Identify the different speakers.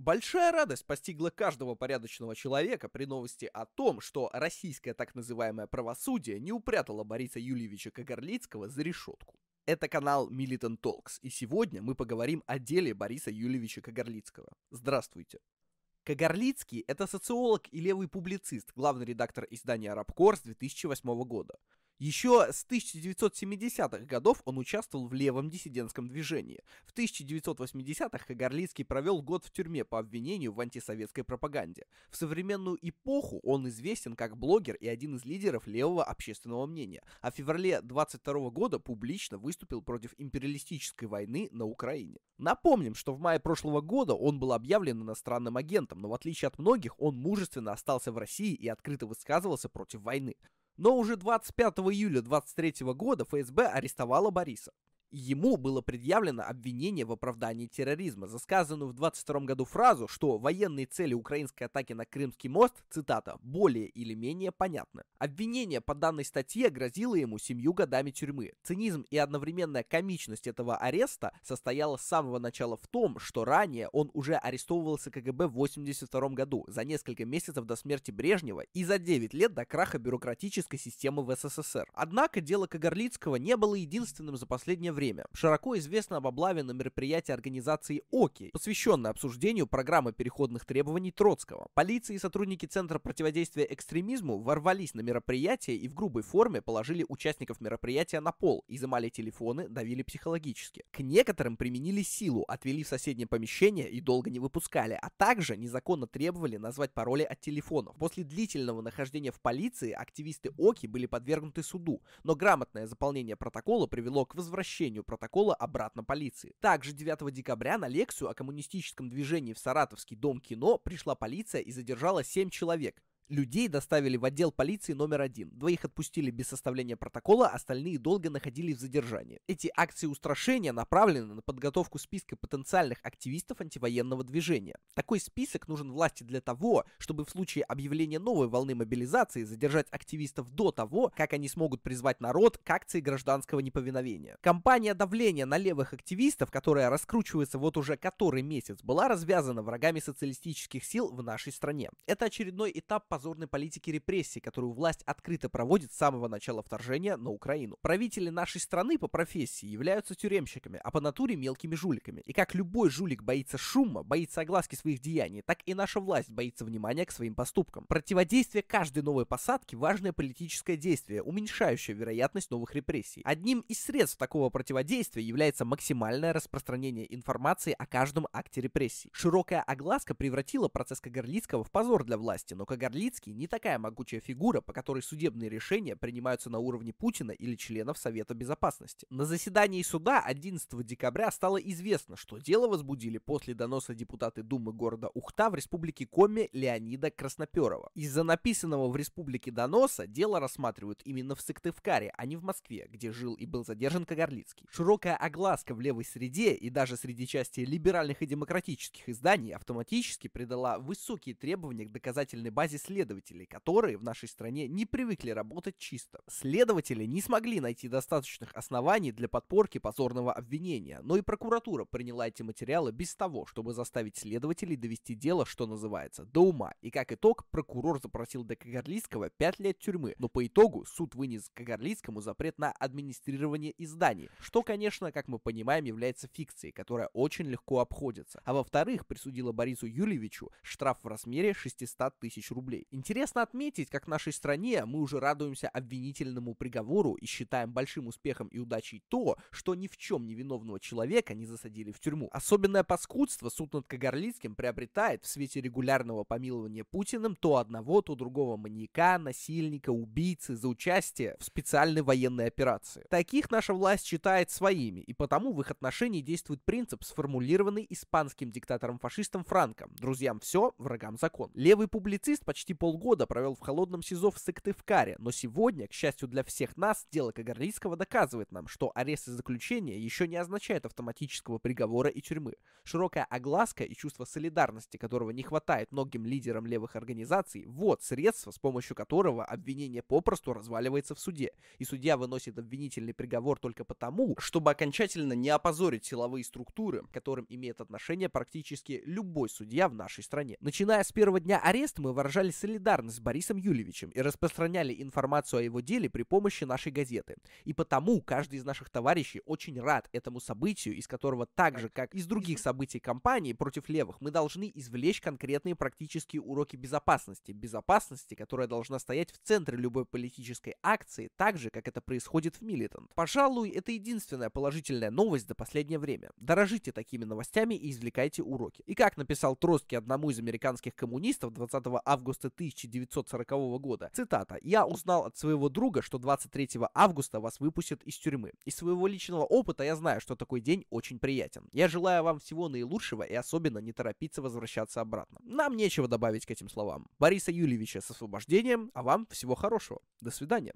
Speaker 1: Большая радость постигла каждого порядочного человека при новости о том, что российское так называемое правосудие не упрятало Бориса Юльевича Кагарлицкого за решетку. Это канал Militant Talks, и сегодня мы поговорим о деле Бориса Юльевича Кагарлицкого. Здравствуйте. Кагарлицкий – это социолог и левый публицист, главный редактор издания «Рабкор» с 2008 года. Еще с 1970-х годов он участвовал в левом диссидентском движении. В 1980-х Хагарлицкий провел год в тюрьме по обвинению в антисоветской пропаганде. В современную эпоху он известен как блогер и один из лидеров левого общественного мнения, а в феврале 22 года публично выступил против империалистической войны на Украине. Напомним, что в мае прошлого года он был объявлен иностранным агентом, но в отличие от многих, он мужественно остался в России и открыто высказывался против войны. Но уже 25 июля 23 года ФСБ арестовала Бориса. Ему было предъявлено обвинение в оправдании терроризма за сказанную в 22 году фразу, что военные цели украинской атаки на Крымский мост, цитата, более или менее понятны. Обвинение по данной статье грозило ему семью годами тюрьмы. Цинизм и одновременная комичность этого ареста состояла с самого начала в том, что ранее он уже арестовывался КГБ в 82 году, за несколько месяцев до смерти Брежнева и за 9 лет до краха бюрократической системы в СССР. Однако дело Кагарлицкого не было единственным за последнее время. Широко известно об облаве на мероприятии организации ОКИ, посвященной обсуждению программы переходных требований Троцкого. Полиция и сотрудники Центра противодействия экстремизму ворвались на мероприятие и в грубой форме положили участников мероприятия на пол, изымали телефоны, давили психологически. К некоторым применили силу, отвели в соседнее помещение и долго не выпускали, а также незаконно требовали назвать пароли от телефонов. После длительного нахождения в полиции активисты ОКИ были подвергнуты суду, но грамотное заполнение протокола привело к возвращению сообщению протокола обратно полиции. Также 9 декабря на лекцию о коммунистическом движении в Саратовский дом кино пришла полиция и задержала 7 человек, людей доставили в отдел полиции номер один. Двоих отпустили без составления протокола, остальные долго находились в задержании. Эти акции устрашения направлены на подготовку списка потенциальных активистов антивоенного движения. Такой список нужен власти для того, чтобы в случае объявления новой волны мобилизации задержать активистов до того, как они смогут призвать народ к акции гражданского неповиновения. Компания давления на левых активистов, которая раскручивается вот уже который месяц, была развязана врагами социалистических сил в нашей стране. Это очередной этап по позорной политики репрессий, которую власть открыто проводит с самого начала вторжения на Украину. Правители нашей страны по профессии являются тюремщиками, а по натуре мелкими жуликами. И как любой жулик боится шума, боится огласки своих деяний, так и наша власть боится внимания к своим поступкам. Противодействие каждой новой посадке – важное политическое действие, уменьшающее вероятность новых репрессий. Одним из средств такого противодействия является максимальное распространение информации о каждом акте репрессий. Широкая огласка превратила процесс Кагарлицкого в позор для власти, но Кагарлицкий Magnitsky не такая могучая фигура, по которой судебные решения принимаются на уровне Путина или членов Совета Безопасности. На заседании суда 11 декабря стало известно, что дело возбудили после доноса депутаты Думы города Ухта в республике Коми Леонида Красноперова. Из-за написанного в республике доноса дело рассматривают именно в Сыктывкаре, а не в Москве, где жил и был задержан Кагарлицкий. Широкая огласка в левой среде и даже среди части либеральных и демократических изданий автоматически придала высокие требования к доказательной базе следствия следователей, которые в нашей стране не привыкли работать чисто. Следователи не смогли найти достаточных оснований для подпорки позорного обвинения, но и прокуратура приняла эти материалы без того, чтобы заставить следователей довести дело, что называется, до ума. И как итог, прокурор запросил до Кагарлицкого 5 лет тюрьмы, но по итогу суд вынес Кагарлицкому запрет на администрирование изданий, что, конечно, как мы понимаем, является фикцией, которая очень легко обходится. А во-вторых, присудила Борису Юльевичу штраф в размере 600 тысяч рублей. Интересно отметить, как в нашей стране мы уже радуемся обвинительному приговору и считаем большим успехом и удачей то, что ни в чем невиновного человека не засадили в тюрьму. Особенное паскудство суд над Кагарлицким приобретает в свете регулярного помилования Путиным то одного, то другого маньяка, насильника, убийцы за участие в специальной военной операции. Таких наша власть считает своими, и потому в их отношении действует принцип, сформулированный испанским диктатором-фашистом Франком. Друзьям все, врагам закон. Левый публицист почти почти полгода провел в холодном СИЗО в Сыктывкаре, но сегодня, к счастью для всех нас, дело Кагарлийского доказывает нам, что арест и заключение еще не означает автоматического приговора и тюрьмы. Широкая огласка и чувство солидарности, которого не хватает многим лидерам левых организаций, вот средство, с помощью которого обвинение попросту разваливается в суде. И судья выносит обвинительный приговор только потому, чтобы окончательно не опозорить силовые структуры, к которым имеет отношение практически любой судья в нашей стране. Начиная с первого дня ареста мы выражали солидарность с Борисом Юлевичем и распространяли информацию о его деле при помощи нашей газеты. И потому каждый из наших товарищей очень рад этому событию, из которого так же, как из других событий кампании против левых, мы должны извлечь конкретные практические уроки безопасности. Безопасности, которая должна стоять в центре любой политической акции, так же, как это происходит в Милитант. Пожалуй, это единственная положительная новость за последнее время. Дорожите такими новостями и извлекайте уроки. И как написал Троцкий одному из американских коммунистов 20 августа 1940 года. Цитата. «Я узнал от своего друга, что 23 августа вас выпустят из тюрьмы. Из своего личного опыта я знаю, что такой день очень приятен. Я желаю вам всего наилучшего и особенно не торопиться возвращаться обратно». Нам нечего добавить к этим словам. Бориса Юльевича с освобождением, а вам всего хорошего. До свидания.